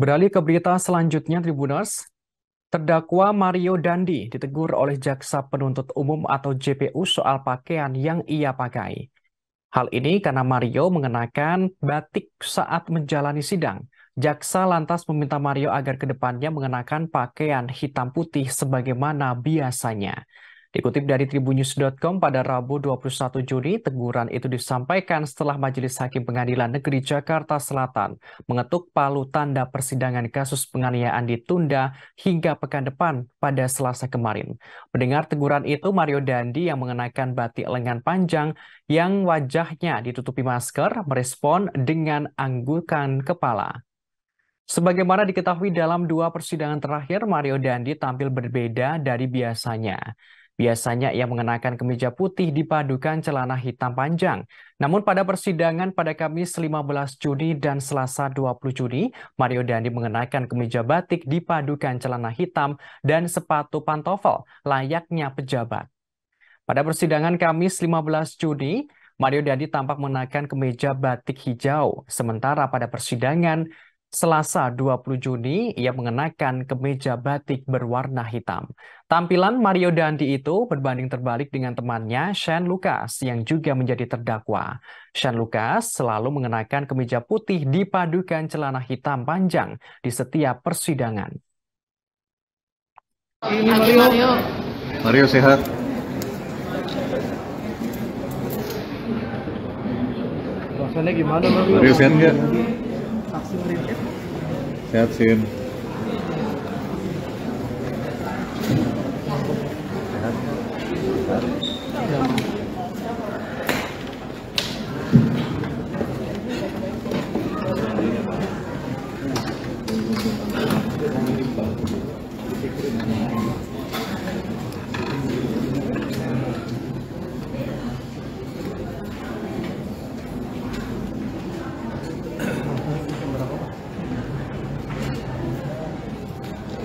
Beralih ke berita selanjutnya, Tribuners. Terdakwa Mario Dandi ditegur oleh Jaksa Penuntut Umum atau JPU soal pakaian yang ia pakai. Hal ini karena Mario mengenakan batik saat menjalani sidang. Jaksa lantas meminta Mario agar kedepannya mengenakan pakaian hitam putih sebagaimana biasanya. Dikutip dari tribunews.com pada Rabu 21 Juni, teguran itu disampaikan setelah Majelis Hakim Pengadilan Negeri Jakarta Selatan mengetuk palu tanda persidangan kasus penganiayaan ditunda hingga pekan depan pada Selasa kemarin. Mendengar teguran itu, Mario Dandi yang mengenakan batik lengan panjang yang wajahnya ditutupi masker merespon dengan anggukan kepala. Sebagaimana diketahui dalam dua persidangan terakhir, Mario Dandi tampil berbeda dari biasanya. Biasanya ia mengenakan kemeja putih dipadukan celana hitam panjang. Namun pada persidangan pada Kamis 15 Juni dan Selasa 20 Juni, Mario Dandi mengenakan kemeja batik dipadukan celana hitam dan sepatu pantofel layaknya pejabat. Pada persidangan Kamis 15 Juni, Mario Dandi tampak mengenakan kemeja batik hijau. Sementara pada persidangan, Selasa 20 Juni, ia mengenakan kemeja batik berwarna hitam. Tampilan Mario Dandi itu berbanding terbalik dengan temannya Shane Lucas yang juga menjadi terdakwa. Shane Lucas selalu mengenakan kemeja putih dipadukan celana hitam panjang di setiap persidangan. Mario. Mario sehat. Rasanya gimana, Mario? Mario sehat herziehen. Ja.